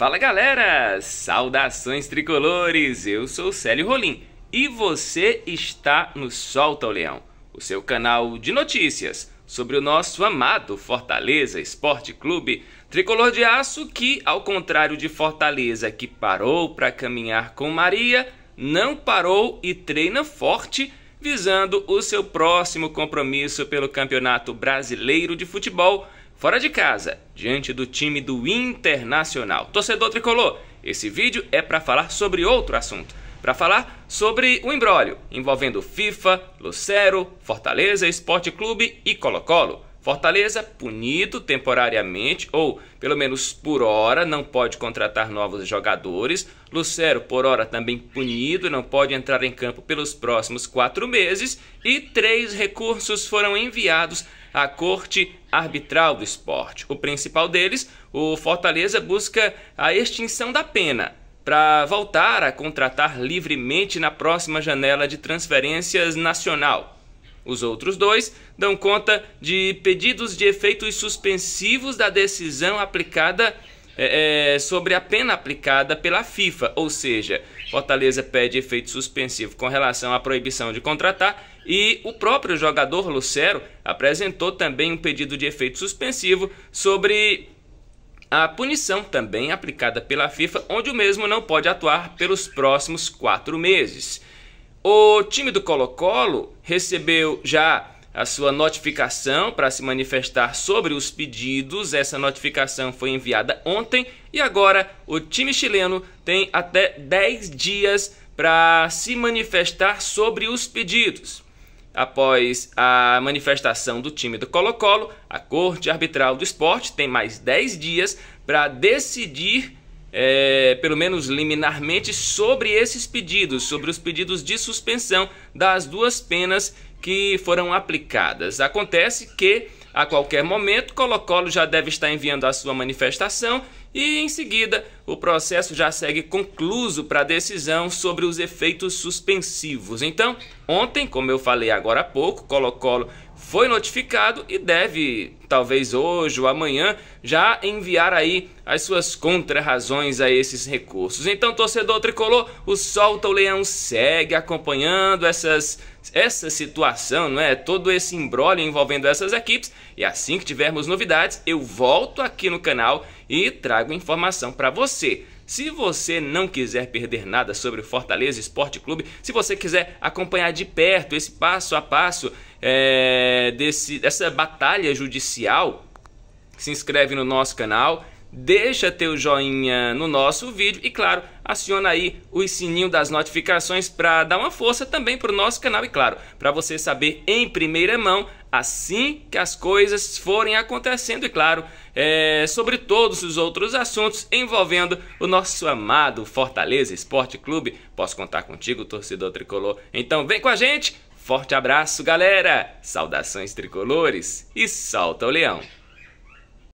Fala galera! Saudações tricolores! Eu sou Célio Rolim e você está no Solta o Leão, o seu canal de notícias sobre o nosso amado Fortaleza Esporte Clube, tricolor de aço que, ao contrário de Fortaleza que parou para caminhar com Maria, não parou e treina forte visando o seu próximo compromisso pelo Campeonato Brasileiro de Futebol Fora de casa, diante do time do Internacional. Torcedor tricolor, esse vídeo é para falar sobre outro assunto. Para falar sobre o embrólio envolvendo FIFA, Lucero, Fortaleza Esporte Clube e Colo-Colo. Fortaleza, punido temporariamente, ou pelo menos por hora, não pode contratar novos jogadores. Lucero, por hora, também punido, não pode entrar em campo pelos próximos quatro meses. E três recursos foram enviados a Corte Arbitral do Esporte. O principal deles, o Fortaleza busca a extinção da pena para voltar a contratar livremente na próxima janela de transferências nacional. Os outros dois dão conta de pedidos de efeitos suspensivos da decisão aplicada é, é, sobre a pena aplicada pela FIFA, ou seja, Fortaleza pede efeito suspensivo com relação à proibição de contratar e o próprio jogador Lucero apresentou também um pedido de efeito suspensivo sobre a punição também aplicada pela FIFA, onde o mesmo não pode atuar pelos próximos quatro meses. O time do Colo-Colo recebeu já a sua notificação para se manifestar sobre os pedidos. Essa notificação foi enviada ontem e agora o time chileno tem até 10 dias para se manifestar sobre os pedidos. Após a manifestação do time do Colo-Colo, a Corte Arbitral do Esporte tem mais 10 dias para decidir, é, pelo menos liminarmente, sobre esses pedidos, sobre os pedidos de suspensão das duas penas que foram aplicadas. Acontece que a qualquer momento Colo-Colo já deve estar enviando a sua manifestação e em seguida o processo já segue concluso para a decisão sobre os efeitos suspensivos. Então, ontem, como eu falei agora há pouco, Colo-Colo foi notificado e deve, talvez hoje ou amanhã, já enviar aí as suas contrarrazões a esses recursos. Então, torcedor tricolor, o Solta o Leão segue acompanhando essas essa situação, não é? Todo esse embrolho envolvendo essas equipes e assim que tivermos novidades, eu volto aqui no canal e trago informação para você você. Se você não quiser perder nada sobre o Fortaleza Esporte Clube, se você quiser acompanhar de perto esse passo a passo é, desse, dessa batalha judicial, se inscreve no nosso canal, deixa teu joinha no nosso vídeo e, claro, aciona aí o sininho das notificações para dar uma força também para o nosso canal e, claro, para você saber em primeira mão assim que as coisas forem acontecendo e, claro, é, sobre todos os outros assuntos envolvendo o nosso amado Fortaleza Esporte Clube. Posso contar contigo, torcedor tricolor. Então, vem com a gente. Forte abraço, galera. Saudações tricolores e salta o leão.